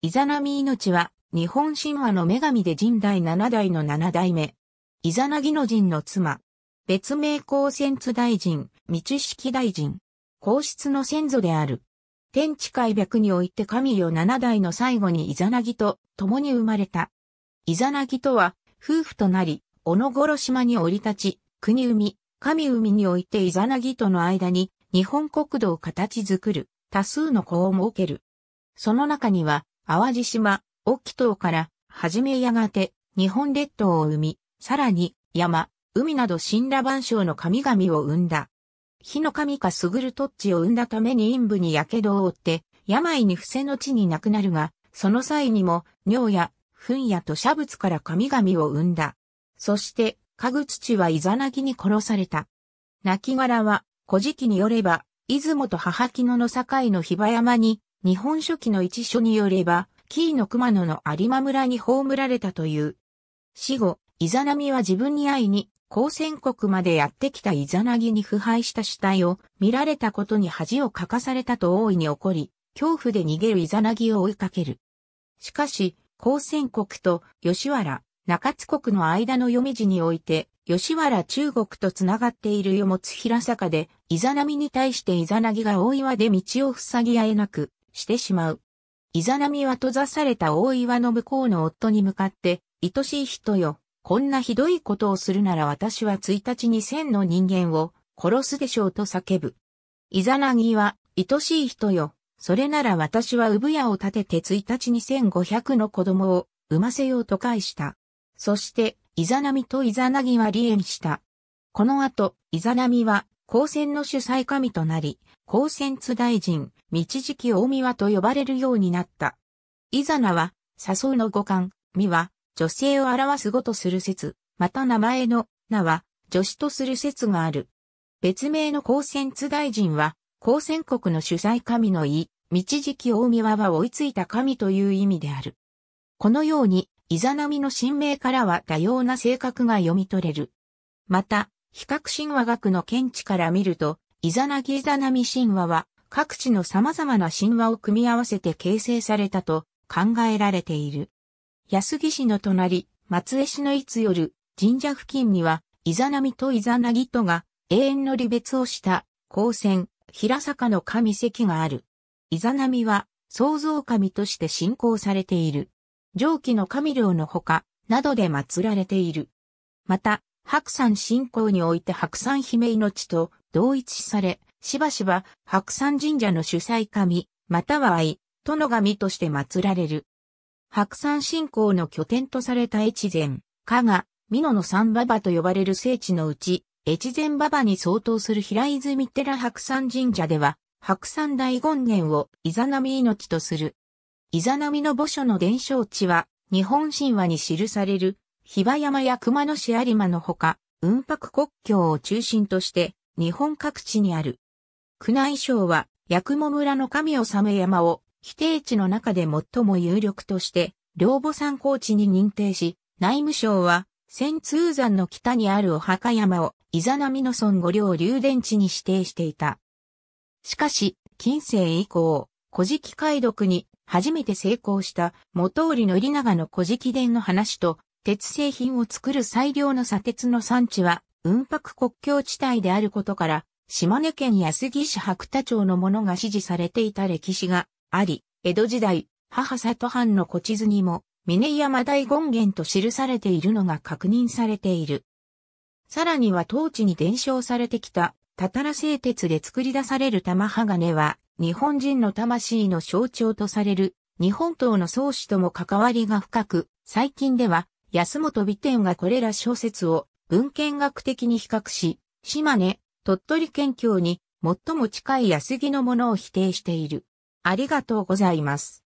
イザナミ命は、日本神話の女神で神代七代の七代目。イザナギの神の妻。別名高専津大臣、道式大臣。皇室の先祖である。天地開白において神よ七代の最後にイザナギと共に生まれた。イザナギとは、夫婦となり、小野殺島に降り立ち、国海、神海においてイザナギとの間に、日本国土を形作る、多数の子を設ける。その中には、淡路島、沖島から、はじめやがて、日本列島を生み、さらに、山、海など神羅万象の神々を生んだ。火の神かすぐるとっちを生んだために陰部に火傷を負って、病に伏せの地に亡くなるが、その際にも、尿や、糞や土砂物から神々を生んだ。そして、家具土はイザナギに殺された。亡骸は、古事記によれば、出雲と母木野の境の火場山に、日本書紀の一書によれば、紀伊の熊野の有馬村に葬られたという。死後、イザナミは自分に会いに、高専国までやってきたイザナギに腐敗した死体を見られたことに恥をかかされたと大いに怒り、恐怖で逃げるイザナギを追いかける。しかし、高専国と吉原、中津国の間の読み地において、吉原中国と繋がっている与もつ平坂で、イザナミに対してイザナギが大岩で道を塞ぎ合えなく、してしまう。イザナミは閉ざされた大岩の向こうの夫に向かって、愛しい人よ、こんなひどいことをするなら私は1日に千の人間を殺すでしょうと叫ぶ。イザナギは、愛しい人よ、それなら私は産屋を建てて1日に1500の子供を産ませようと返した。そして、イザナミとイザナギは離縁した。この後、イザナミは、高専の主催神となり、高専津大臣、道敷大宮と呼ばれるようになった。イザナは、誘うの五感、美は、女性を表す語とする説、また名前の、名は、女子とする説がある。別名の高専津大臣は、高専国の主催神の意、道敷大宮は追いついた神という意味である。このように、イザナミの神明からは多様な性格が読み取れる。また、比較神話学の見地から見ると、イザナギイザナミ神話は、各地の様々な神話を組み合わせて形成されたと考えられている。安木市の隣、松江市のいつ夜、神社付近には、イザナミとイザナギとが永遠の離別をした光線、平坂の神石がある。イザナミは創造神として信仰されている。上記の神領のほか、などで祀られている。また、白山信仰において白山姫命と同一され、しばしば白山神社の主催神、または愛、殿神として祀られる。白山信仰の拠点とされた越前、加賀、美濃の三馬場と呼ばれる聖地のうち、越前馬場に相当する平泉寺白山神社では、白山大権現をイザナミ命とする。イザナミの墓所の伝承地は、日本神話に記される、日婆山や熊野市有馬のほか、雲白国境を中心として、日本各地にある。宮内省は、八雲村の神治山を、否定地の中で最も有力として、両母山高地に認定し、内務省は、千通山の北にあるお墓山を、イザナミの村五両流電地に指定していた。しかし、近世以降、古事記解読に初めて成功した元織宣長の古事記伝の話と、鉄製品を作る最良の砂鉄の産地は、雲白国境地帯であることから、島根県安来市白田町のものが支持されていた歴史があり、江戸時代、母里藩の古地図にも、峰山大権現と記されているのが確認されている。さらには当地に伝承されてきた、たたら製鉄で作り出される玉鋼は、日本人の魂の象徴とされる、日本刀の創始とも関わりが深く、最近では、安本美天がこれら小説を文献学的に比較し、島根、鳥取県境に最も近い安来のものを否定している。ありがとうございます。